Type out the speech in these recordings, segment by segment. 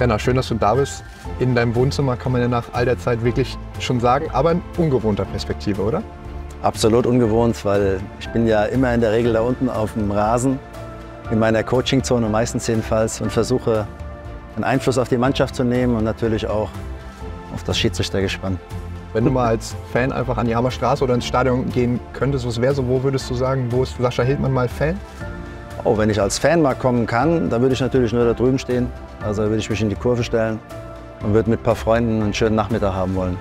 Renner, schön, dass du da bist. In deinem Wohnzimmer kann man ja nach all der Zeit wirklich schon sagen, aber in ungewohnter Perspektive, oder? Absolut ungewohnt, weil ich bin ja immer in der Regel da unten auf dem Rasen, in meiner Coachingzone meistens jedenfalls und versuche einen Einfluss auf die Mannschaft zu nehmen und natürlich auch auf das Schiedsrichtergespann. Wenn du mal als Fan einfach an die Hammerstraße oder ins Stadion gehen könntest, was wäre so, wo würdest du sagen, wo ist Sascha Hildmann mal Fan? Oh, wenn ich als Fan mal kommen kann, dann würde ich natürlich nur da drüben stehen. Also würde ich mich in die Kurve stellen und würde mit ein paar Freunden einen schönen Nachmittag haben wollen.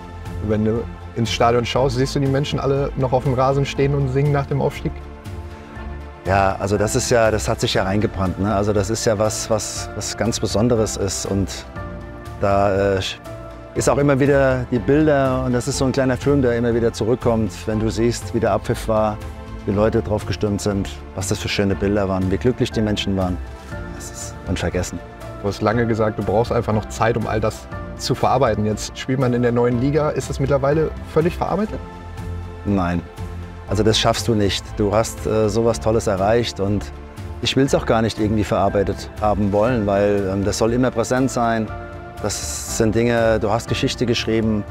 Wenn du ins Stadion schaust, siehst du die Menschen alle noch auf dem Rasen stehen und singen nach dem Aufstieg? Ja, also das ist ja, das hat sich ja reingebrannt. Ne? Also das ist ja was, was, was ganz Besonderes ist und da äh, ist auch immer wieder die Bilder und das ist so ein kleiner Film, der immer wieder zurückkommt, wenn du siehst, wie der Abpfiff war, wie Leute drauf gestürmt sind, was das für schöne Bilder waren, wie glücklich die Menschen waren. Das ist unvergessen. Du hast lange gesagt, du brauchst einfach noch Zeit, um all das zu verarbeiten. Jetzt spielt man in der neuen Liga. Ist das mittlerweile völlig verarbeitet? Nein. Also das schaffst du nicht. Du hast äh, sowas Tolles erreicht und ich will es auch gar nicht irgendwie verarbeitet haben wollen, weil ähm, das soll immer präsent sein. Das sind Dinge, du hast Geschichte geschrieben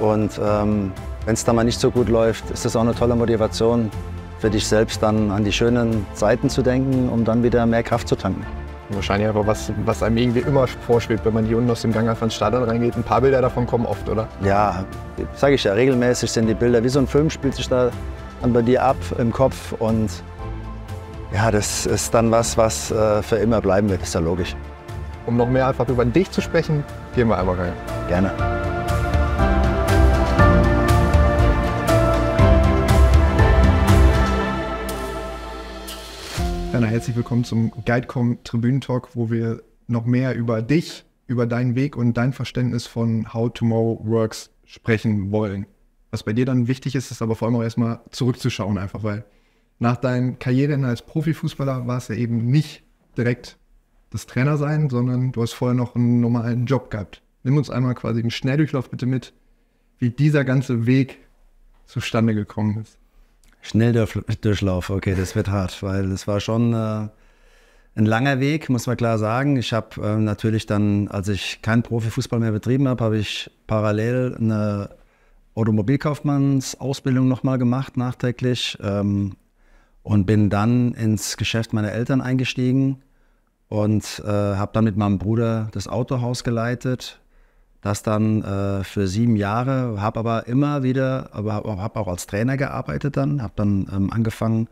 und ähm, wenn es da mal nicht so gut läuft, ist das auch eine tolle Motivation, für dich selbst dann an die schönen Zeiten zu denken, um dann wieder mehr Kraft zu tanken. Wahrscheinlich aber was, was einem irgendwie immer vorschwebt, wenn man hier unten aus dem Gang einfach ins Stadion reingeht. Ein paar Bilder davon kommen oft, oder? Ja, sage ich ja, regelmäßig sind die Bilder. Wie so ein Film spielt sich da dann bei dir ab im Kopf. Und ja, das ist dann was, was äh, für immer bleiben wird, ist ja logisch. Um noch mehr einfach über dich zu sprechen, gehen wir einmal rein. Gerne. Alexander, herzlich willkommen zum GuideCom Tribünen Talk, wo wir noch mehr über dich, über deinen Weg und dein Verständnis von How Tomorrow Works sprechen wollen. Was bei dir dann wichtig ist, ist aber vor allem auch erstmal zurückzuschauen, einfach weil nach deinen Karrieren als Profifußballer war es ja eben nicht direkt das Trainer sein, sondern du hast vorher noch einen normalen Job gehabt. Nimm uns einmal quasi einen Schnelldurchlauf bitte mit, wie dieser ganze Weg zustande gekommen ist. Schnelldurchlauf, okay, das wird hart, weil es war schon äh, ein langer Weg, muss man klar sagen. Ich habe äh, natürlich dann, als ich keinen Profifußball mehr betrieben habe, habe ich parallel eine Automobilkaufmannsausbildung nochmal gemacht, nachträglich. Ähm, und bin dann ins Geschäft meiner Eltern eingestiegen und äh, habe dann mit meinem Bruder das Autohaus geleitet das dann äh, für sieben Jahre, habe aber immer wieder, aber habe hab auch als Trainer gearbeitet dann, habe dann ähm, angefangen,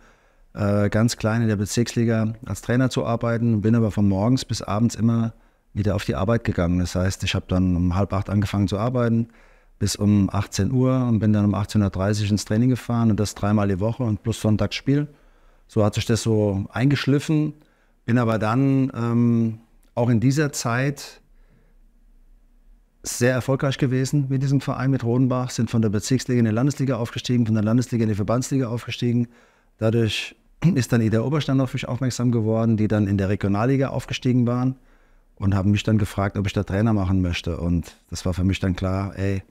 äh, ganz klein in der Bezirksliga als Trainer zu arbeiten, bin aber von morgens bis abends immer wieder auf die Arbeit gegangen. Das heißt, ich habe dann um halb acht angefangen zu arbeiten, bis um 18 Uhr und bin dann um 18.30 Uhr ins Training gefahren und das dreimal die Woche und plus Sonntagsspiel. So hat sich das so eingeschliffen, bin aber dann ähm, auch in dieser Zeit sehr erfolgreich gewesen mit diesem Verein, mit Rodenbach, sind von der Bezirksliga in die Landesliga aufgestiegen, von der Landesliga in die Verbandsliga aufgestiegen. Dadurch ist dann Ida Oberstein auf mich aufmerksam geworden, die dann in der Regionalliga aufgestiegen waren und haben mich dann gefragt, ob ich da Trainer machen möchte. Und das war für mich dann klar, ey,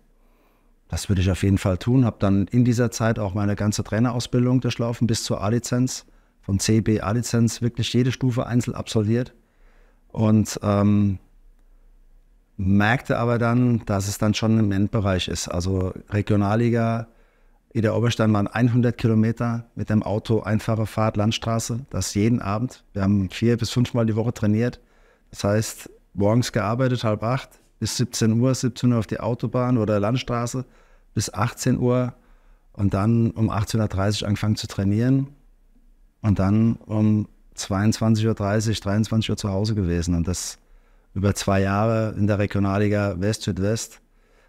das würde ich auf jeden Fall tun. Habe dann in dieser Zeit auch meine ganze Trainerausbildung durchlaufen bis zur A-Lizenz, von CB A-Lizenz, wirklich jede Stufe einzeln absolviert. Und ähm, merkte aber dann, dass es dann schon im Endbereich ist. Also Regionalliga, der Oberstein waren 100 Kilometer mit dem Auto, einfache Fahrt, Landstraße, das jeden Abend. Wir haben vier bis fünfmal die Woche trainiert. Das heißt, morgens gearbeitet, halb acht, bis 17 Uhr, 17 Uhr auf die Autobahn oder Landstraße, bis 18 Uhr und dann um 18.30 Uhr angefangen zu trainieren und dann um 22.30 Uhr, 23 Uhr zu Hause gewesen. Und das über zwei Jahre in der Regionalliga West-Südwest.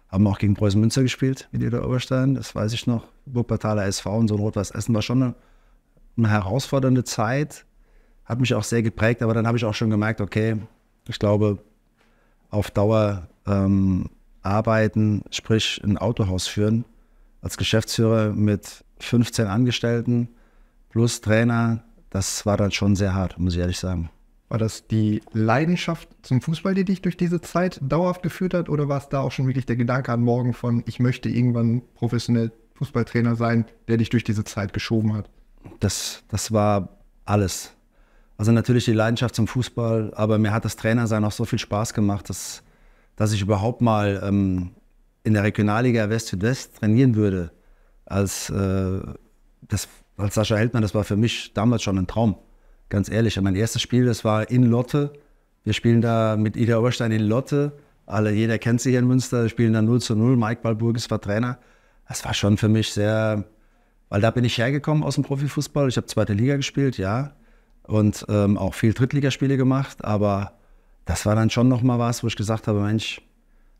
Haben auch gegen Preußen Münster gespielt, mit Ida Oberstein, das weiß ich noch. Burgpartaler SV und so ein Rot-Weiß Essen war schon eine, eine herausfordernde Zeit. Hat mich auch sehr geprägt, aber dann habe ich auch schon gemerkt, okay, ich glaube, auf Dauer ähm, arbeiten, sprich ein Autohaus führen, als Geschäftsführer mit 15 Angestellten plus Trainer, das war dann schon sehr hart, muss ich ehrlich sagen. War das die Leidenschaft zum Fußball, die dich durch diese Zeit dauerhaft geführt hat? Oder war es da auch schon wirklich der Gedanke an morgen von, ich möchte irgendwann professionell Fußballtrainer sein, der dich durch diese Zeit geschoben hat? Das, das war alles. Also natürlich die Leidenschaft zum Fußball, aber mir hat das Trainersein auch so viel Spaß gemacht, dass, dass ich überhaupt mal ähm, in der Regionalliga West-Südwest trainieren würde. Als, äh, das, als Sascha Heldmann, das war für mich damals schon ein Traum ganz ehrlich, mein erstes Spiel, das war in Lotte. Wir spielen da mit Ida Oberstein in Lotte. Alle, jeder kennt sie hier in Münster, wir spielen da 0 zu 0. Mike Balburgis war Trainer. Das war schon für mich sehr, weil da bin ich hergekommen aus dem Profifußball. Ich habe zweite Liga gespielt, ja. Und ähm, auch viel Drittligaspiele gemacht. Aber das war dann schon nochmal was, wo ich gesagt habe: Mensch,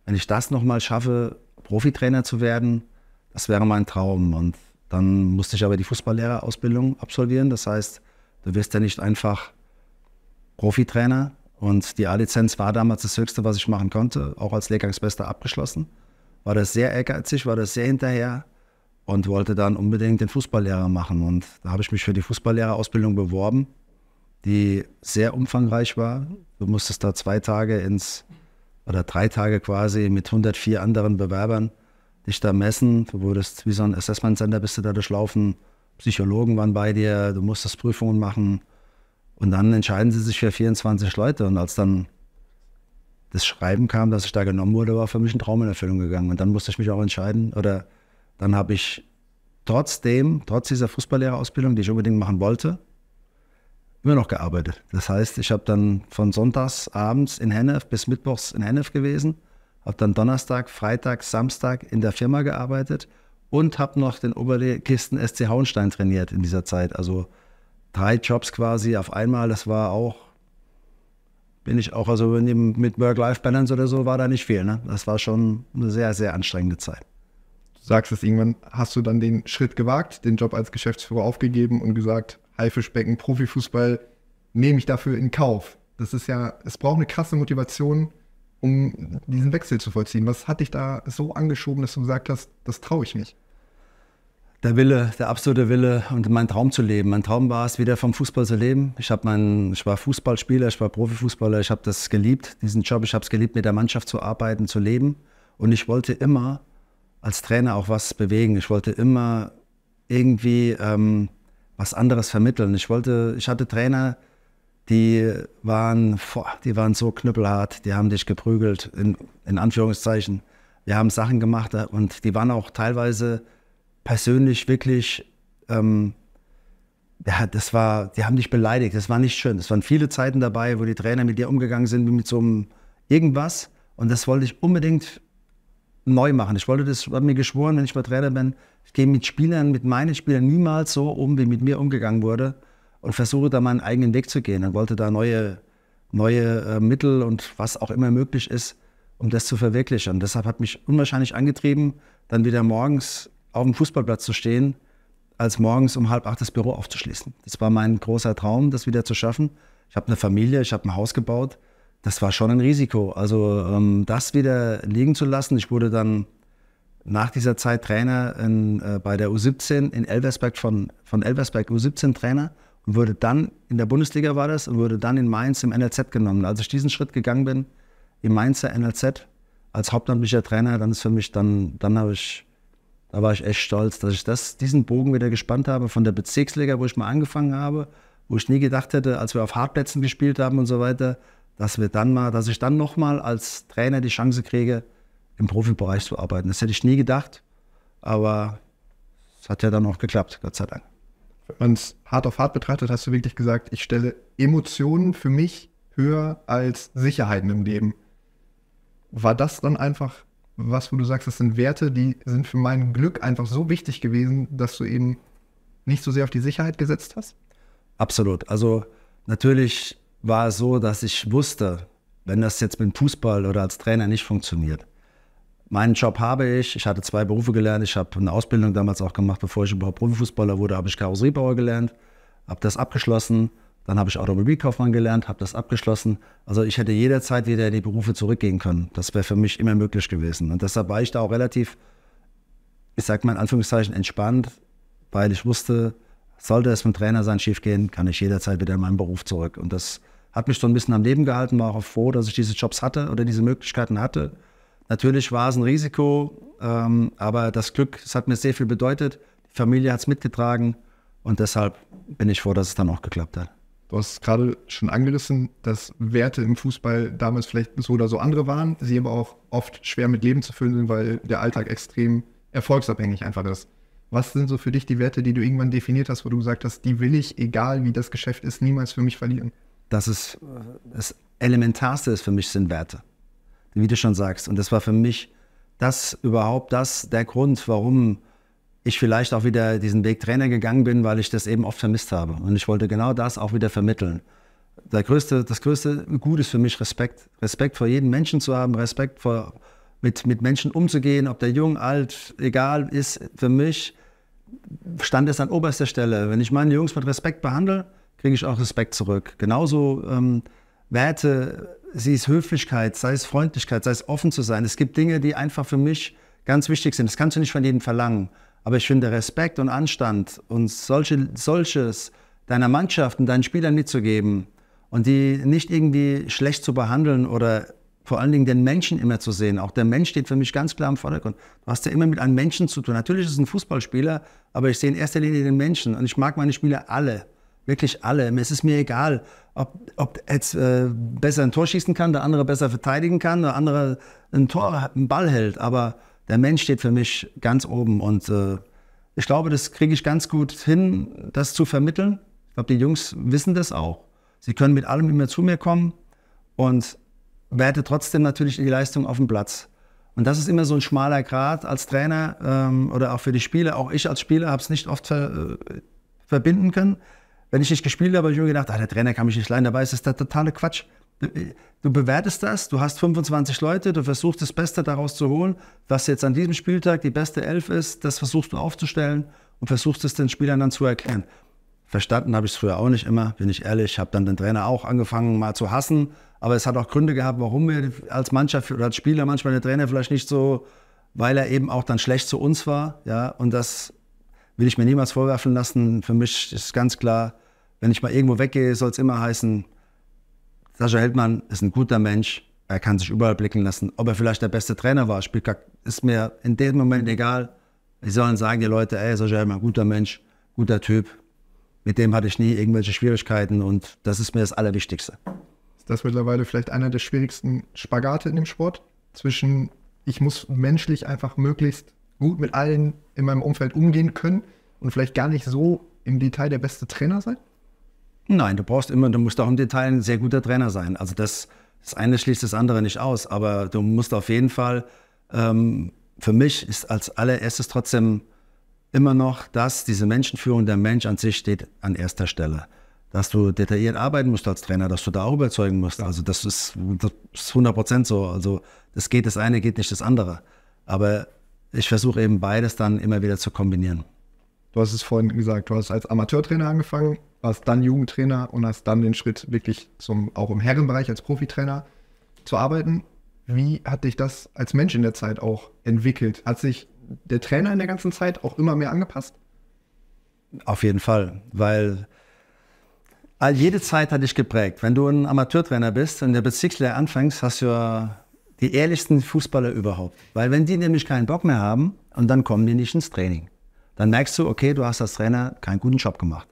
wenn ich das nochmal schaffe, Profitrainer zu werden, das wäre mein Traum. Und dann musste ich aber die Fußballlehrerausbildung absolvieren. Das heißt, Du wirst ja nicht einfach Profitrainer. Und die A-Lizenz war damals das Höchste, was ich machen konnte, auch als Lehrgangsbester abgeschlossen. War das sehr ehrgeizig, war das sehr hinterher und wollte dann unbedingt den Fußballlehrer machen. Und da habe ich mich für die Fußballlehrerausbildung beworben, die sehr umfangreich war. Du musstest da zwei Tage ins, oder drei Tage quasi mit 104 anderen Bewerbern dich da messen. Du wurdest wie so ein Assessment Center, bist du da durchlaufen Psychologen waren bei dir, du musstest Prüfungen machen. Und dann entscheiden sie sich für 24 Leute. Und als dann das Schreiben kam, dass ich da genommen wurde, war für mich ein Traum in Erfüllung gegangen. Und dann musste ich mich auch entscheiden. Oder dann habe ich trotzdem, trotz dieser Fußballlehrerausbildung, die ich unbedingt machen wollte, immer noch gearbeitet. Das heißt, ich habe dann von sonntags abends in Hennef bis mittwochs in Hennef gewesen, habe dann Donnerstag, Freitag, Samstag in der Firma gearbeitet und habe noch den Oberligisten SC Hauenstein trainiert in dieser Zeit. Also drei Jobs quasi auf einmal. Das war auch, bin ich auch, also mit Work-Life-Balance oder so war da nicht viel. Ne? Das war schon eine sehr, sehr anstrengende Zeit. Du sagst es irgendwann, hast du dann den Schritt gewagt, den Job als Geschäftsführer aufgegeben und gesagt, Haifischbecken, Profifußball, nehme ich dafür in Kauf. Das ist ja, es braucht eine krasse Motivation, um diesen Wechsel zu vollziehen? Was hat dich da so angeschoben, dass du gesagt hast, das traue ich mich? Der Wille, der absolute Wille und mein Traum zu leben. Mein Traum war es, wieder vom Fußball zu leben. Ich, mein, ich war Fußballspieler, ich war Profifußballer, ich habe das geliebt, diesen Job. Ich habe es geliebt, mit der Mannschaft zu arbeiten, zu leben. Und ich wollte immer als Trainer auch was bewegen. Ich wollte immer irgendwie ähm, was anderes vermitteln. Ich wollte, ich hatte Trainer, die waren, die waren so knüppelhart, die haben dich geprügelt, in, in Anführungszeichen. Wir haben Sachen gemacht äh, und die waren auch teilweise persönlich wirklich, ähm, ja, das war, die haben dich beleidigt, das war nicht schön. Es waren viele Zeiten dabei, wo die Trainer mit dir umgegangen sind, wie mit so einem irgendwas. Und das wollte ich unbedingt neu machen. Ich wollte das, habe mir geschworen, wenn ich mal Trainer bin, ich gehe mit Spielern, mit meinen Spielern niemals so um, wie mit mir umgegangen wurde und versuche da meinen eigenen Weg zu gehen und wollte da neue, neue äh, Mittel und was auch immer möglich ist, um das zu verwirklichen. Und deshalb hat mich unwahrscheinlich angetrieben, dann wieder morgens auf dem Fußballplatz zu stehen, als morgens um halb acht das Büro aufzuschließen. Das war mein großer Traum, das wieder zu schaffen. Ich habe eine Familie, ich habe ein Haus gebaut. Das war schon ein Risiko. Also ähm, das wieder liegen zu lassen. Ich wurde dann nach dieser Zeit Trainer in, äh, bei der U17 in Elversberg von, von Elversberg U17 Trainer und wurde dann, in der Bundesliga war das, und wurde dann in Mainz im NLZ genommen. Als ich diesen Schritt gegangen bin, im Mainzer NLZ als hauptamtlicher Trainer, dann ist für mich, dann, dann habe ich, da war ich echt stolz, dass ich das, diesen Bogen wieder gespannt habe von der Bezirksliga, wo ich mal angefangen habe, wo ich nie gedacht hätte, als wir auf Hartplätzen gespielt haben und so weiter, dass wir dann mal, dass ich dann nochmal als Trainer die Chance kriege, im Profibereich zu arbeiten. Das hätte ich nie gedacht, aber es hat ja dann auch geklappt, Gott sei Dank wenn man es hart auf hart betrachtet, hast du wirklich gesagt, ich stelle Emotionen für mich höher als Sicherheiten im Leben. War das dann einfach was, wo du sagst, das sind Werte, die sind für mein Glück einfach so wichtig gewesen, dass du eben nicht so sehr auf die Sicherheit gesetzt hast? Absolut. Also natürlich war es so, dass ich wusste, wenn das jetzt mit dem Fußball oder als Trainer nicht funktioniert, Meinen Job habe ich. Ich hatte zwei Berufe gelernt. Ich habe eine Ausbildung damals auch gemacht, bevor ich überhaupt Profifußballer wurde, habe ich Karosseriebauer gelernt, habe das abgeschlossen. Dann habe ich Automobilkaufmann gelernt, habe das abgeschlossen. Also ich hätte jederzeit wieder in die Berufe zurückgehen können. Das wäre für mich immer möglich gewesen. Und deshalb war ich da auch relativ, ich sage mal in Anführungszeichen, entspannt, weil ich wusste, sollte es mit Trainer sein schiefgehen, kann ich jederzeit wieder in meinen Beruf zurück. Und das hat mich so ein bisschen am Leben gehalten, war auch froh, dass ich diese Jobs hatte oder diese Möglichkeiten hatte. Natürlich war es ein Risiko, ähm, aber das Glück, es hat mir sehr viel bedeutet. Die Familie hat es mitgetragen und deshalb bin ich froh, dass es dann auch geklappt hat. Du hast gerade schon angerissen, dass Werte im Fußball damals vielleicht so oder so andere waren, sie aber auch oft schwer mit Leben zu füllen sind, weil der Alltag extrem erfolgsabhängig einfach ist. Was sind so für dich die Werte, die du irgendwann definiert hast, wo du gesagt hast, die will ich, egal wie das Geschäft ist, niemals für mich verlieren? Das ist äh, das Elementarste ist für mich sind Werte wie du schon sagst. Und das war für mich das überhaupt das der Grund, warum ich vielleicht auch wieder diesen Weg Trainer gegangen bin, weil ich das eben oft vermisst habe. Und ich wollte genau das auch wieder vermitteln. Der größte, das größte Gut ist für mich Respekt. Respekt vor jedem Menschen zu haben, Respekt vor, mit, mit Menschen umzugehen, ob der jung, alt, egal ist, für mich stand es an oberster Stelle. Wenn ich meine Jungs mit Respekt behandle, kriege ich auch Respekt zurück. Genauso ähm, Werte, sei es Höflichkeit, sei es Freundlichkeit, sei es offen zu sein. Es gibt Dinge, die einfach für mich ganz wichtig sind. Das kannst du nicht von jedem verlangen. Aber ich finde Respekt und Anstand und solche, solches deiner Mannschaft und deinen Spielern mitzugeben und die nicht irgendwie schlecht zu behandeln oder vor allen Dingen den Menschen immer zu sehen. Auch der Mensch steht für mich ganz klar im Vordergrund. Du hast ja immer mit einem Menschen zu tun. Natürlich ist es ein Fußballspieler, aber ich sehe in erster Linie den Menschen und ich mag meine Spieler alle. Wirklich alle. Es ist mir egal, ob, ob jetzt äh, besser ein Tor schießen kann, der andere besser verteidigen kann, der andere ein Tor, einen Ball hält. Aber der Mensch steht für mich ganz oben. Und äh, ich glaube, das kriege ich ganz gut hin, das zu vermitteln. Ich glaube, die Jungs wissen das auch. Sie können mit allem immer zu mir kommen und werte trotzdem natürlich die Leistung auf dem Platz. Und das ist immer so ein schmaler Grad als Trainer ähm, oder auch für die Spieler. Auch ich als Spieler habe es nicht oft ver, äh, verbinden können. Wenn ich nicht gespielt habe, habe ich mir gedacht, ah, der Trainer kann mich nicht leiden. Dabei ist das der totale Quatsch. Du äh, bewertest das, du hast 25 Leute, du versuchst das Beste daraus zu holen, was jetzt an diesem Spieltag die beste Elf ist, das versuchst du aufzustellen und versuchst es den Spielern dann zu erklären. Verstanden habe ich es früher auch nicht immer, bin ich ehrlich, habe dann den Trainer auch angefangen mal zu hassen, aber es hat auch Gründe gehabt, warum wir als Mannschaft oder als Spieler manchmal den Trainer vielleicht nicht so, weil er eben auch dann schlecht zu uns war, ja, und das will ich mir niemals vorwerfen lassen. Für mich ist ganz klar, wenn ich mal irgendwo weggehe, soll es immer heißen, Sascha Heldmann ist ein guter Mensch, er kann sich überall blicken lassen. Ob er vielleicht der beste Trainer war, spielt gar, ist mir in dem Moment mhm. egal. Sie sollen sagen, die Leute, ey, Sascha Heldmann, guter Mensch, guter Typ. Mit dem hatte ich nie irgendwelche Schwierigkeiten und das ist mir das Allerwichtigste. Ist das mittlerweile vielleicht einer der schwierigsten Spagate in dem Sport? Zwischen, ich muss menschlich einfach möglichst gut mit allen in meinem Umfeld umgehen können und vielleicht gar nicht so im Detail der beste Trainer sein? Nein, du brauchst immer, du musst auch im Detail ein sehr guter Trainer sein. Also das, das eine schließt das andere nicht aus, aber du musst auf jeden Fall, ähm, für mich ist als allererstes trotzdem immer noch dass diese Menschenführung, der Mensch an sich steht an erster Stelle. Dass du detailliert arbeiten musst als Trainer, dass du da auch überzeugen musst. Also das ist, das ist 100 Prozent so. Also das geht das eine, geht nicht das andere. Aber ich versuche eben beides dann immer wieder zu kombinieren. Du hast es vorhin gesagt, du hast als Amateurtrainer angefangen, warst dann Jugendtrainer und hast dann den Schritt wirklich zum, auch im Herrenbereich als Profitrainer zu arbeiten. Wie hat dich das als Mensch in der Zeit auch entwickelt? Hat sich der Trainer in der ganzen Zeit auch immer mehr angepasst? Auf jeden Fall, weil jede Zeit hat dich geprägt. Wenn du ein Amateurtrainer bist und in der Bezirksliga anfängst, hast du ja die ehrlichsten Fußballer überhaupt. Weil wenn die nämlich keinen Bock mehr haben und dann kommen die nicht ins Training, dann merkst du, okay, du hast als Trainer keinen guten Job gemacht.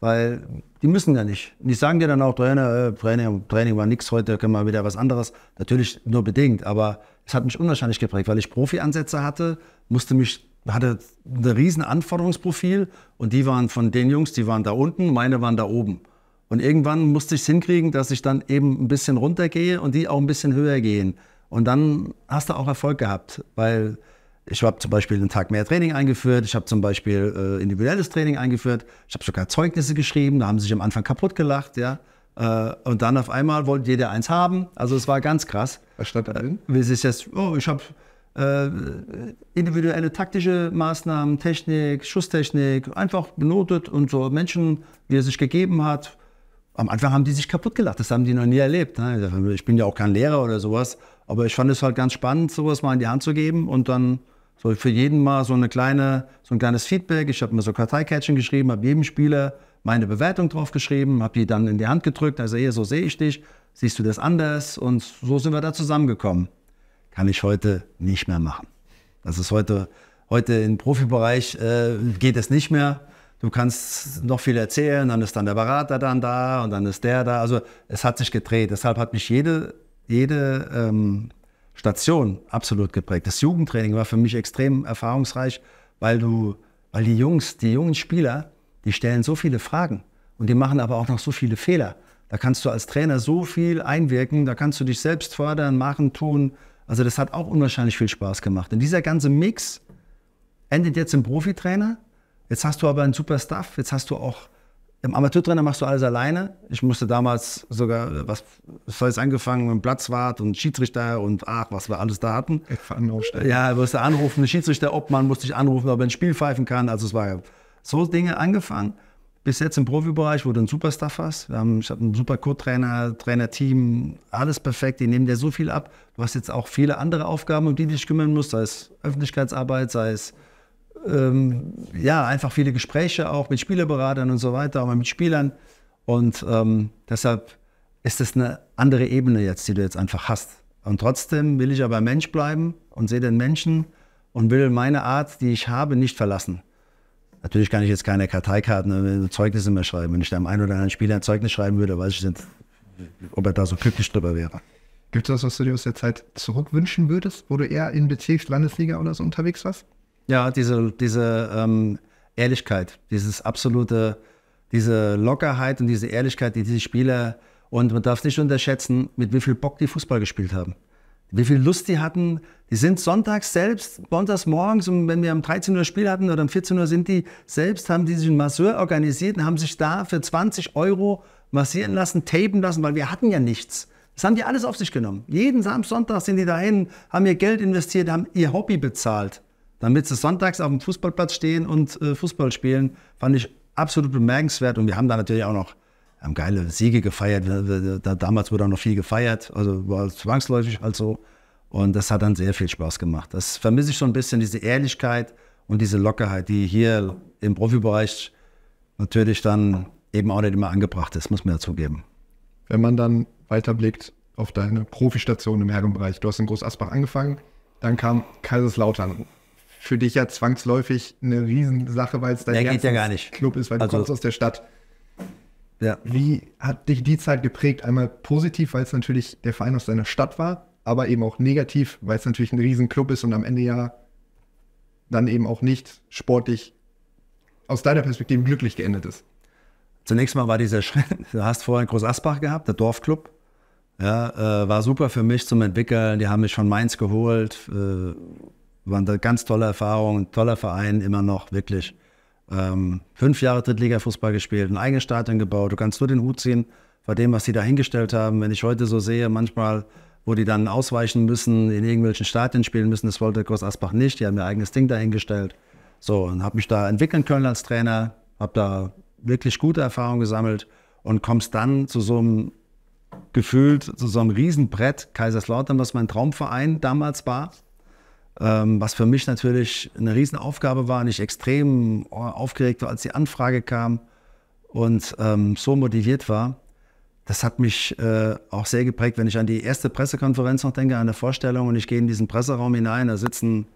Weil die müssen ja nicht. Und die sagen dir dann auch, Trainer, äh, Training, Training war nichts heute können wir wieder was anderes. Natürlich nur bedingt, aber es hat mich unwahrscheinlich geprägt, weil ich Profi-Ansätze hatte, musste mich, hatte ein riesen Anforderungsprofil und die waren von den Jungs, die waren da unten, meine waren da oben. Und irgendwann musste ich es hinkriegen, dass ich dann eben ein bisschen runtergehe und die auch ein bisschen höher gehen. Und dann hast du auch Erfolg gehabt, weil ich habe zum Beispiel einen Tag mehr Training eingeführt, ich habe zum Beispiel äh, individuelles Training eingeführt, ich habe sogar Zeugnisse geschrieben, da haben sie sich am Anfang kaputt gelacht, ja. Äh, und dann auf einmal wollte jeder eins haben. Also es war ganz krass. Was stand da drin? Äh, wie sich jetzt, oh, ich habe äh, individuelle taktische Maßnahmen, Technik, Schusstechnik, einfach benotet und so Menschen, wie er sich gegeben hat. Am Anfang haben die sich kaputt gelacht, das haben die noch nie erlebt. Ne? Ich bin ja auch kein Lehrer oder sowas. Aber ich fand es halt ganz spannend, sowas mal in die Hand zu geben und dann so für jeden mal so, eine kleine, so ein kleines Feedback. Ich habe mir so Karteikärtchen geschrieben, habe jedem Spieler meine Bewertung drauf geschrieben, habe die dann in die Hand gedrückt. Also, hey, so sehe ich dich, siehst du das anders? Und so sind wir da zusammengekommen. Kann ich heute nicht mehr machen. Das ist heute, heute im Profibereich äh, geht es nicht mehr. Du kannst noch viel erzählen, dann ist dann der Berater dann da und dann ist der da. Also es hat sich gedreht. Deshalb hat mich jede jede ähm, Station absolut geprägt. Das Jugendtraining war für mich extrem erfahrungsreich, weil du, weil die Jungs, die jungen Spieler, die stellen so viele Fragen und die machen aber auch noch so viele Fehler. Da kannst du als Trainer so viel einwirken, da kannst du dich selbst fördern, machen, tun. Also das hat auch unwahrscheinlich viel Spaß gemacht. Und dieser ganze Mix endet jetzt im Profitrainer. Jetzt hast du aber einen super Staff, jetzt hast du auch im Amateurtrainer machst du alles alleine. Ich musste damals sogar, äh, was, soll jetzt angefangen mit Platzwart und Schiedsrichter und ach, was wir alles da hatten. Ja, musste du anrufen, Schiedsrichter, Obmann musste ich anrufen, ob er ein Spiel pfeifen kann. Also es war so Dinge angefangen. Bis jetzt im Profibereich, wo du ein Superstaff hast. Wir haben, ich habe einen super Co-Trainer, Trainerteam, alles perfekt. Die nehmen dir so viel ab. Du hast jetzt auch viele andere Aufgaben, um die du dich kümmern musst, sei es Öffentlichkeitsarbeit, sei es ähm, ja, einfach viele Gespräche auch mit Spielerberatern und so weiter, auch mit Spielern. Und ähm, deshalb ist es eine andere Ebene jetzt, die du jetzt einfach hast. Und trotzdem will ich aber Mensch bleiben und sehe den Menschen und will meine Art, die ich habe, nicht verlassen. Natürlich kann ich jetzt keine Karteikarten, Zeugnisse mehr schreiben. Wenn ich dem einen oder anderen Spieler ein Zeugnis schreiben würde, weiß ich nicht, ob er da so glücklich drüber wäre. Gibt es was, was du dir aus der Zeit zurückwünschen würdest, wo du eher in Bezirks-, Landesliga oder so unterwegs warst? Ja, diese, diese ähm, Ehrlichkeit, dieses absolute, diese Lockerheit und diese Ehrlichkeit, die diese Spieler, und man darf nicht unterschätzen, mit wie viel Bock die Fußball gespielt haben. Wie viel Lust die hatten. Die sind sonntags selbst, sonntags morgens, und wenn wir um 13 Uhr Spiel hatten oder um 14 Uhr sind die selbst, haben die sich einen Masseur organisiert und haben sich da für 20 Euro massieren lassen, tapen lassen, weil wir hatten ja nichts. Das haben die alles auf sich genommen. Jeden Samstag, sind die dahin, haben ihr Geld investiert, haben ihr Hobby bezahlt damit sie sonntags auf dem Fußballplatz stehen und äh, Fußball spielen, fand ich absolut bemerkenswert. Und wir haben da natürlich auch noch haben geile Siege gefeiert. Da, damals wurde auch noch viel gefeiert, also war zwangsläufig halt so. Und das hat dann sehr viel Spaß gemacht. Das vermisse ich so ein bisschen, diese Ehrlichkeit und diese Lockerheit, die hier im Profibereich natürlich dann eben auch nicht immer angebracht ist, muss man ja zugeben. Wenn man dann weiterblickt auf deine Profistation im Herrenbereich, du hast in Groß Asbach angefangen, dann kam Kaiserslautern für dich ja zwangsläufig eine Riesensache, weil es dein ja, ja Club ist, weil also, du kommst aus der Stadt. Ja. Wie hat dich die Zeit geprägt? Einmal positiv, weil es natürlich der Verein aus deiner Stadt war, aber eben auch negativ, weil es natürlich ein Riesenclub ist und am Ende ja dann eben auch nicht sportlich aus deiner Perspektive glücklich geendet ist. Zunächst mal war dieser Schritt, du hast vorher Groß Asbach gehabt, der Dorfclub. Ja, äh, war super für mich zum Entwickeln. Die haben mich von Mainz geholt. Äh, waren da ganz tolle Erfahrungen, toller Verein immer noch, wirklich. Ähm, fünf Jahre Drittliga-Fußball gespielt, ein eigenes Stadion gebaut. Du kannst nur den Hut ziehen bei dem, was die da hingestellt haben. Wenn ich heute so sehe, manchmal, wo die dann ausweichen müssen, in irgendwelchen Stadien spielen müssen, das wollte Groß Asbach nicht. Die haben ihr eigenes Ding dahingestellt. So, und habe mich da entwickeln können als Trainer, habe da wirklich gute Erfahrungen gesammelt und kommst dann zu so einem gefühlt, zu so einem Riesenbrett Kaiserslautern, was mein Traumverein damals war. Ähm, was für mich natürlich eine Riesenaufgabe war und ich extrem äh, aufgeregt war, als die Anfrage kam und ähm, so motiviert war. Das hat mich äh, auch sehr geprägt, wenn ich an die erste Pressekonferenz noch denke, an eine Vorstellung und ich gehe in diesen Presseraum hinein, da sitzen,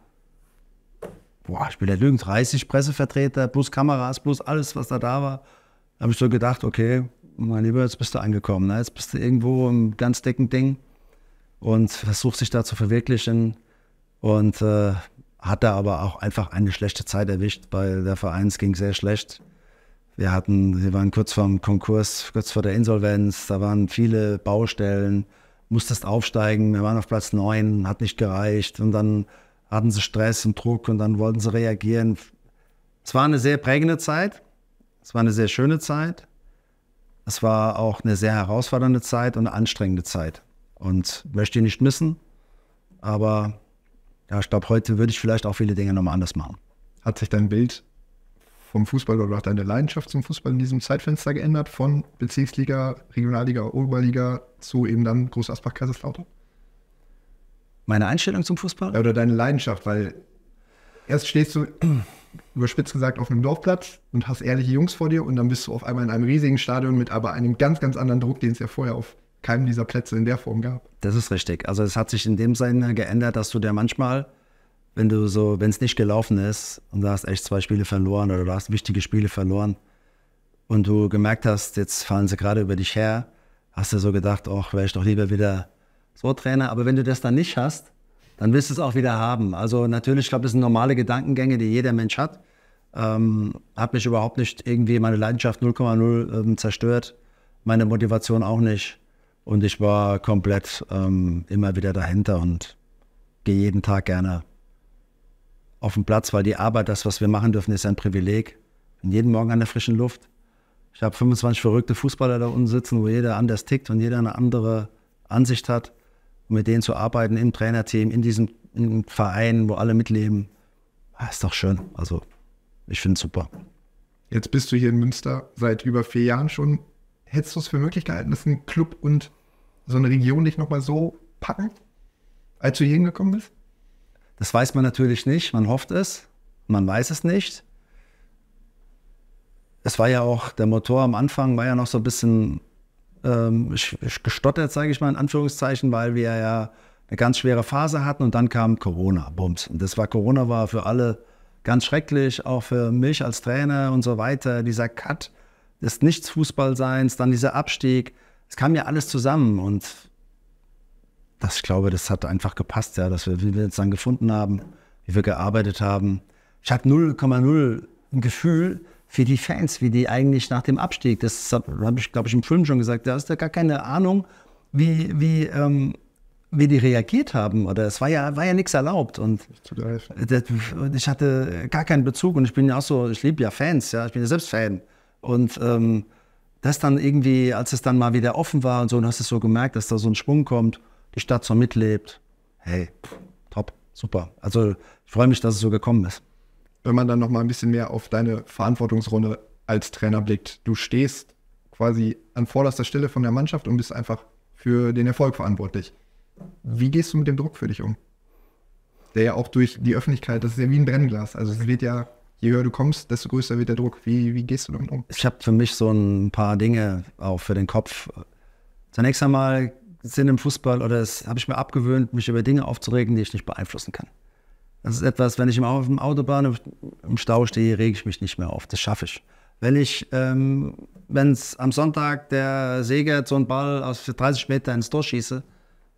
boah, ich bin ja lügen, 30 Pressevertreter plus Kameras, plus alles, was da da war. Da habe ich so gedacht, okay, mein Lieber, jetzt bist du angekommen, ne? jetzt bist du irgendwo im ganz dicken Ding und versuchst dich da zu verwirklichen und äh, hatte aber auch einfach eine schlechte Zeit erwischt, weil der Verein es ging sehr schlecht. Wir hatten, wir waren kurz vor dem Konkurs, kurz vor der Insolvenz, da waren viele Baustellen, musstest aufsteigen, wir waren auf Platz 9, hat nicht gereicht und dann hatten sie Stress und Druck und dann wollten sie reagieren. Es war eine sehr prägende Zeit, es war eine sehr schöne Zeit, es war auch eine sehr herausfordernde Zeit und eine anstrengende Zeit und möchte ich nicht missen, aber ja, ich glaube, heute würde ich vielleicht auch viele Dinge nochmal anders machen. Hat sich dein Bild vom Fußball oder auch deine Leidenschaft zum Fußball in diesem Zeitfenster geändert? Von Bezirksliga, Regionalliga, Oberliga zu eben dann Großasbach Kaiserslautern? Meine Einstellung zum Fußball? Oder deine Leidenschaft, weil erst stehst du, überspitzt gesagt, auf einem Dorfplatz und hast ehrliche Jungs vor dir und dann bist du auf einmal in einem riesigen Stadion mit aber einem ganz, ganz anderen Druck, den es ja vorher auf keinem dieser Plätze in der Form gab. Das ist richtig. Also es hat sich in dem Sinne geändert, dass du dir manchmal, wenn du so, wenn es nicht gelaufen ist und du hast echt zwei Spiele verloren oder du hast wichtige Spiele verloren und du gemerkt hast, jetzt fallen sie gerade über dich her, hast du so gedacht, ach, wäre ich doch lieber wieder so Trainer. Aber wenn du das dann nicht hast, dann wirst du es auch wieder haben. Also natürlich, ich glaube, das sind normale Gedankengänge, die jeder Mensch hat. Ähm, hat mich überhaupt nicht irgendwie meine Leidenschaft 0,0 ähm, zerstört, meine Motivation auch nicht. Und ich war komplett ähm, immer wieder dahinter und gehe jeden Tag gerne auf den Platz, weil die Arbeit, das, was wir machen dürfen, ist ein Privileg. Ich jeden Morgen an der frischen Luft. Ich habe 25 verrückte Fußballer da unten sitzen, wo jeder anders tickt und jeder eine andere Ansicht hat. Und mit denen zu arbeiten im Trainerteam, in diesem in Verein, wo alle mitleben, ah, ist doch schön. Also ich finde es super. Jetzt bist du hier in Münster seit über vier Jahren schon hättest du es für möglich gehalten, dass ein Club und so eine Region dich nochmal so packen, als du hier hingekommen bist? Das weiß man natürlich nicht. Man hofft es, man weiß es nicht. Es war ja auch, der Motor am Anfang war ja noch so ein bisschen ähm, gestottert, sage ich mal in Anführungszeichen, weil wir ja eine ganz schwere Phase hatten und dann kam Corona, Bums. Und das war Corona war für alle ganz schrecklich, auch für mich als Trainer und so weiter. Dieser Cut, des Nicht-Fußballseins, dann dieser Abstieg. Es kam ja alles zusammen und das, ich glaube, das hat einfach gepasst, ja, dass wir, wie wir uns dann gefunden haben, wie wir gearbeitet haben. Ich hatte 0,0 ein Gefühl für die Fans, wie die eigentlich nach dem Abstieg, das habe ich, glaube ich, im Film schon gesagt, da hast du gar keine Ahnung, wie, wie, ähm, wie die reagiert haben. Oder es war ja, war ja nichts erlaubt. Und ich hatte gar keinen Bezug und ich bin ja auch so, ich liebe ja Fans, ja, ich bin ja selbst Fan. Und ähm, das dann irgendwie, als es dann mal wieder offen war und so, und hast es so gemerkt, dass da so ein Schwung kommt, die Stadt so mitlebt. Hey, pff, top, super. Also ich freue mich, dass es so gekommen ist. Wenn man dann noch mal ein bisschen mehr auf deine Verantwortungsrunde als Trainer blickt, du stehst quasi an vorderster Stelle von der Mannschaft und bist einfach für den Erfolg verantwortlich. Wie gehst du mit dem Druck für dich um? Der ja auch durch die Öffentlichkeit, das ist ja wie ein Brennglas. Also es wird ja je höher du kommst, desto größer wird der Druck. Wie, wie gehst du damit um? Ich habe für mich so ein paar Dinge auch für den Kopf. Zunächst einmal sind im Fußball oder es habe ich mir abgewöhnt, mich über Dinge aufzuregen, die ich nicht beeinflussen kann. Das ist etwas, wenn ich im, auf dem Autobahn im Stau stehe, rege ich mich nicht mehr auf. Das schaffe ich. Wenn ich, ähm, wenn es am Sonntag der Säger so einen Ball aus 30 Meter ins Tor schieße,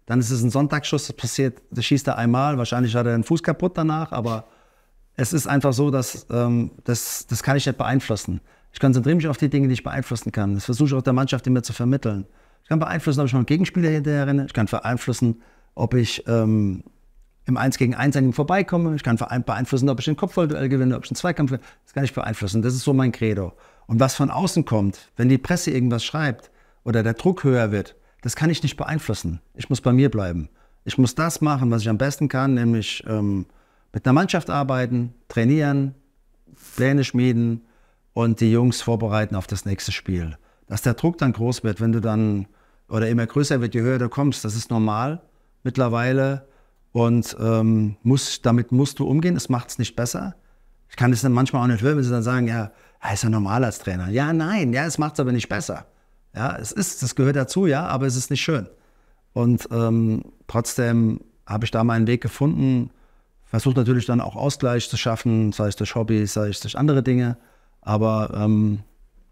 dann ist es ein Sonntagsschuss, das passiert, das schießt er einmal, wahrscheinlich hat er den Fuß kaputt danach, aber es ist einfach so, dass ähm, das, das kann ich nicht beeinflussen. Ich konzentriere mich auf die Dinge, die ich beeinflussen kann. Das versuche ich auch der Mannschaft immer zu vermitteln. Ich kann beeinflussen, ob ich noch einen Gegenspieler hinterher renne. Ich kann beeinflussen, ob ich ähm, im 1 gegen 1 an ihm vorbeikomme. Ich kann beeinflussen, ob ich ein Kopfballduell gewinne, ob ich einen Zweikampf gewinne. Das kann ich beeinflussen. Das ist so mein Credo. Und was von außen kommt, wenn die Presse irgendwas schreibt oder der Druck höher wird, das kann ich nicht beeinflussen. Ich muss bei mir bleiben. Ich muss das machen, was ich am besten kann, nämlich ähm, mit einer Mannschaft arbeiten, trainieren, Pläne schmieden und die Jungs vorbereiten auf das nächste Spiel. Dass der Druck dann groß wird, wenn du dann oder immer größer wird, je höher du kommst, das ist normal mittlerweile und ähm, muss, damit musst du umgehen. Es macht es nicht besser. Ich kann das dann manchmal auch nicht hören, wenn sie dann sagen, ja, ist ja normal als Trainer. Ja, nein, ja, es macht es aber nicht besser. Ja, es ist, das gehört dazu, ja, aber es ist nicht schön. Und ähm, trotzdem habe ich da meinen Weg gefunden, versuche natürlich dann auch Ausgleich zu schaffen, sei es durch Hobbys, sei es durch andere Dinge. Aber ähm,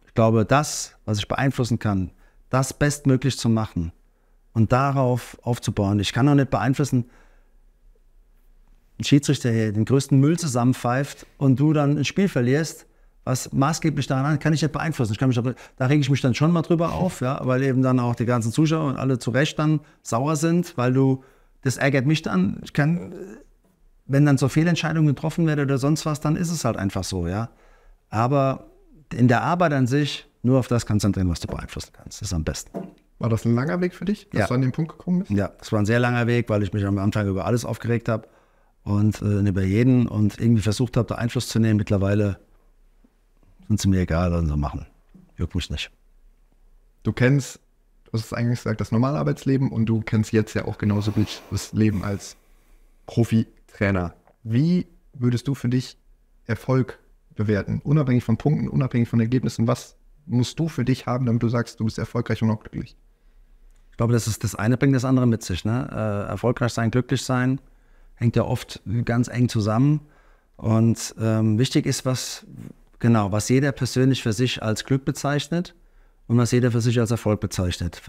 ich glaube, das, was ich beeinflussen kann, das bestmöglich zu machen und darauf aufzubauen. Ich kann auch nicht beeinflussen, ein Schiedsrichter hier den größten Müll zusammenpfeift und du dann ein Spiel verlierst, was maßgeblich daran kann ich nicht beeinflussen. Ich kann mich, da rege ich mich dann schon mal drüber auf, ja, weil eben dann auch die ganzen Zuschauer und alle zu Recht dann sauer sind, weil du, das ärgert mich dann. Ich kann, wenn dann so Fehlentscheidungen getroffen werden oder sonst was, dann ist es halt einfach so, ja. Aber in der Arbeit an sich nur auf das konzentrieren, was du beeinflussen kannst. ist am besten. War das ein langer Weg für dich, dass ja. du an den Punkt gekommen bist? Ja, es war ein sehr langer Weg, weil ich mich am Anfang über alles aufgeregt habe und äh, über jeden und irgendwie versucht habe, da Einfluss zu nehmen. Mittlerweile sind sie mir egal, was sie machen. Juckt mich nicht. Du kennst, du hast eigentlich gesagt, das normale Arbeitsleben und du kennst jetzt ja auch genauso gut das Leben als Profi Trainer. Wie würdest du für dich Erfolg bewerten? Unabhängig von Punkten, unabhängig von Ergebnissen, was musst du für dich haben, damit du sagst, du bist erfolgreich und auch glücklich? Ich glaube, das, ist, das eine bringt das andere mit sich. Ne? Äh, erfolgreich sein, glücklich sein, hängt ja oft ganz eng zusammen. Und ähm, wichtig ist, was, genau, was jeder persönlich für sich als Glück bezeichnet und was jeder für sich als Erfolg bezeichnet.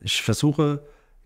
Ich versuche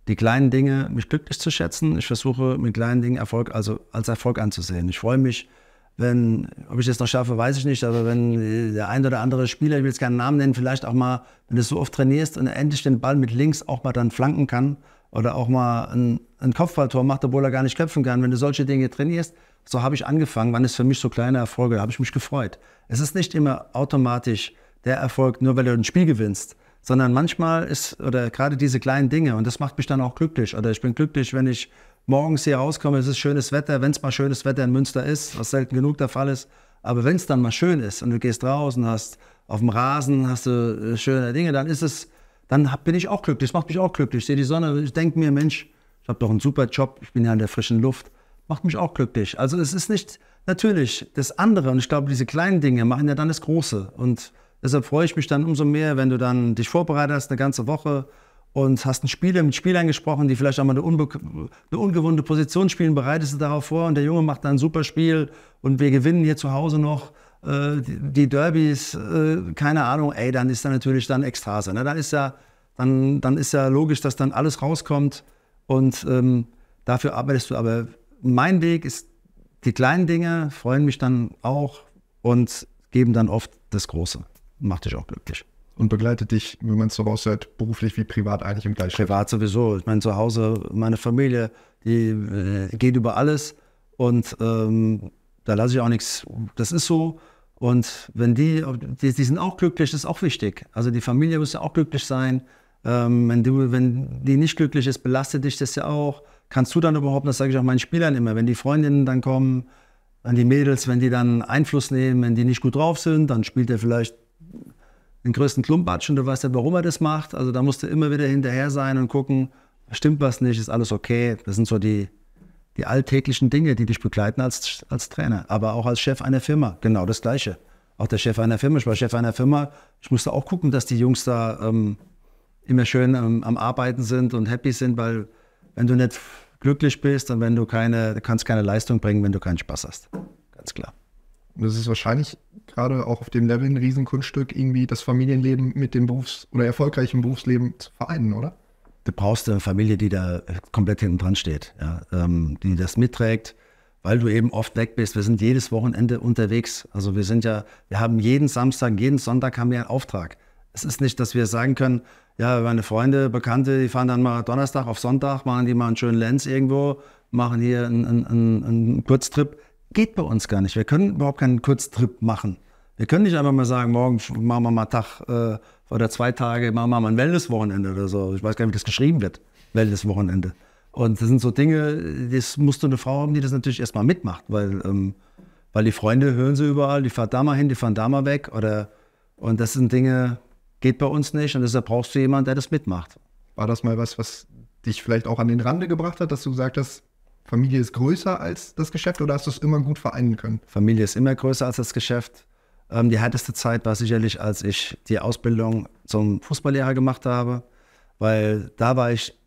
die kleinen Dinge, mich glücklich zu schätzen. Ich versuche, mit kleinen Dingen Erfolg, also als Erfolg anzusehen. Ich freue mich, wenn, ob ich das noch schaffe, weiß ich nicht, aber wenn der ein oder andere Spieler, ich will jetzt keinen Namen nennen, vielleicht auch mal, wenn du so oft trainierst und endlich den Ball mit links auch mal dann flanken kann oder auch mal ein, ein Kopfballtor macht, obwohl er gar nicht köpfen kann, wenn du solche Dinge trainierst, so habe ich angefangen, waren es für mich so kleine Erfolge, da habe ich mich gefreut. Es ist nicht immer automatisch der Erfolg, nur weil du ein Spiel gewinnst, sondern manchmal ist, oder gerade diese kleinen Dinge, und das macht mich dann auch glücklich. Oder ich bin glücklich, wenn ich morgens hier rauskomme, es ist schönes Wetter, wenn es mal schönes Wetter in Münster ist, was selten genug der Fall ist. Aber wenn es dann mal schön ist und du gehst raus und hast auf dem Rasen, hast du äh, schöne Dinge, dann ist es, dann bin ich auch glücklich, das macht mich auch glücklich. Ich sehe die Sonne, ich denke mir, Mensch, ich habe doch einen super Job, ich bin ja in der frischen Luft, macht mich auch glücklich. Also es ist nicht, natürlich, das andere, und ich glaube, diese kleinen Dinge machen ja dann das Große. Und Deshalb freue ich mich dann umso mehr, wenn du dann dich vorbereitet hast, eine ganze Woche und hast einen Spieler mit Spielern gesprochen, die vielleicht auch mal eine, eine ungewohnte Position spielen, bereitest du darauf vor und der Junge macht dann ein super Spiel und wir gewinnen hier zu Hause noch äh, die, die, Derbys, äh, keine Ahnung, ey, dann ist da natürlich dann Ekstase. Ne? Dann, ist ja, dann, dann ist ja logisch, dass dann alles rauskommt und ähm, dafür arbeitest du. Aber mein Weg ist, die kleinen Dinge freuen mich dann auch und geben dann oft das Große macht dich auch glücklich. Und begleitet dich, wie man es so raushört, beruflich wie privat eigentlich im gleichen Privat sowieso. Ich meine, zu Hause, meine Familie, die äh, geht über alles und ähm, da lasse ich auch nichts. Das ist so. Und wenn die, die, die, sind auch glücklich, das ist auch wichtig. Also die Familie muss ja auch glücklich sein. Ähm, wenn, du, wenn die nicht glücklich ist, belastet dich das ja auch. Kannst du dann überhaupt, das sage ich auch meinen Spielern immer, wenn die Freundinnen dann kommen, an die Mädels, wenn die dann Einfluss nehmen, wenn die nicht gut drauf sind, dann spielt er vielleicht den größten Klumpatsch und du weißt ja, warum er das macht. Also da musst du immer wieder hinterher sein und gucken, stimmt was nicht, ist alles okay. Das sind so die, die alltäglichen Dinge, die dich begleiten als, als Trainer, aber auch als Chef einer Firma. Genau das Gleiche. Auch der Chef einer Firma. Ich war Chef einer Firma. Ich musste auch gucken, dass die Jungs da ähm, immer schön ähm, am Arbeiten sind und happy sind, weil wenn du nicht glücklich bist und wenn du keine, kannst keine Leistung bringen, wenn du keinen Spaß hast. Ganz klar das ist wahrscheinlich gerade auch auf dem Level ein Riesenkunststück, irgendwie das Familienleben mit dem Berufs- oder erfolgreichen Berufsleben zu vereinen, oder? Du brauchst eine Familie, die da äh, komplett hinten dran steht, ja, ähm, die das mitträgt, weil du eben oft weg bist. Wir sind jedes Wochenende unterwegs. Also wir sind ja, wir haben jeden Samstag, jeden Sonntag haben wir einen Auftrag. Es ist nicht, dass wir sagen können, ja, meine Freunde, Bekannte, die fahren dann mal Donnerstag auf Sonntag, machen die mal einen schönen Lenz irgendwo, machen hier einen, einen, einen Kurztrip geht bei uns gar nicht. Wir können überhaupt keinen Kurztrip machen. Wir können nicht einfach mal sagen, morgen machen wir mal Tag äh, oder zwei Tage, machen wir mal ein Wellnesswochenende oder so. Ich weiß gar nicht, wie das geschrieben wird. Wellnesswochenende. Und das sind so Dinge, das musst du eine Frau haben, die das natürlich erstmal mitmacht, weil, ähm, weil die Freunde hören sie überall, die fahren da mal hin, die fahren da mal weg. Oder, und das sind Dinge, geht bei uns nicht und deshalb brauchst du jemanden, der das mitmacht. War das mal was, was dich vielleicht auch an den Rande gebracht hat, dass du gesagt hast, Familie ist größer als das Geschäft oder hast du es immer gut vereinen können? Familie ist immer größer als das Geschäft. Ähm, die härteste Zeit war sicherlich, als ich die Ausbildung zum Fußballlehrer gemacht habe, weil da war ich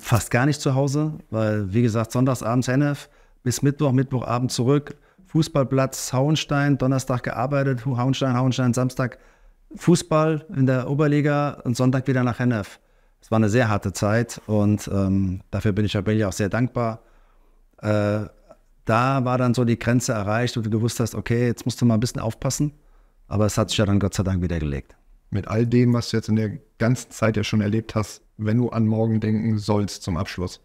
fast gar nicht zu Hause, weil wie gesagt, sonntagsabends NF bis Mittwoch, Mittwochabend zurück, Fußballplatz Hauenstein, Donnerstag gearbeitet, Hauenstein, Hauenstein, Samstag Fußball in der Oberliga und Sonntag wieder nach NF es war eine sehr harte Zeit und ähm, dafür bin ich Abelia auch sehr dankbar. Äh, da war dann so die Grenze erreicht, wo du gewusst hast, okay, jetzt musst du mal ein bisschen aufpassen. Aber es hat sich ja dann Gott sei Dank wieder gelegt. Mit all dem, was du jetzt in der ganzen Zeit ja schon erlebt hast, wenn du an morgen denken sollst zum Abschluss,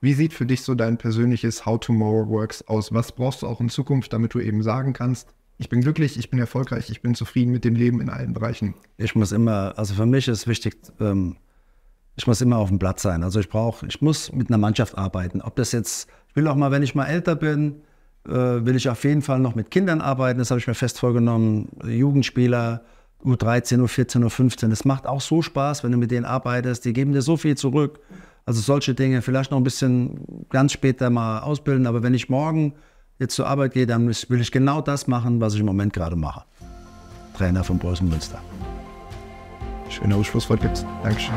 wie sieht für dich so dein persönliches How Tomorrow Works aus? Was brauchst du auch in Zukunft, damit du eben sagen kannst, ich bin glücklich, ich bin erfolgreich, ich bin zufrieden mit dem Leben in allen Bereichen? Ich muss immer, also für mich ist wichtig, ähm, ich muss immer auf dem Platz sein. Also ich brauche, ich muss mit einer Mannschaft arbeiten. Ob das jetzt, ich will auch mal, wenn ich mal älter bin, äh, will ich auf jeden Fall noch mit Kindern arbeiten. Das habe ich mir fest vorgenommen. Jugendspieler, U13, U14, U15. Das macht auch so Spaß, wenn du mit denen arbeitest. Die geben dir so viel zurück. Also solche Dinge, vielleicht noch ein bisschen ganz später mal ausbilden. Aber wenn ich morgen jetzt zur Arbeit gehe, dann will ich genau das machen, was ich im Moment gerade mache. Trainer von Preußen Münster. Schöne Ausschlusswort gibt's. Dankeschön.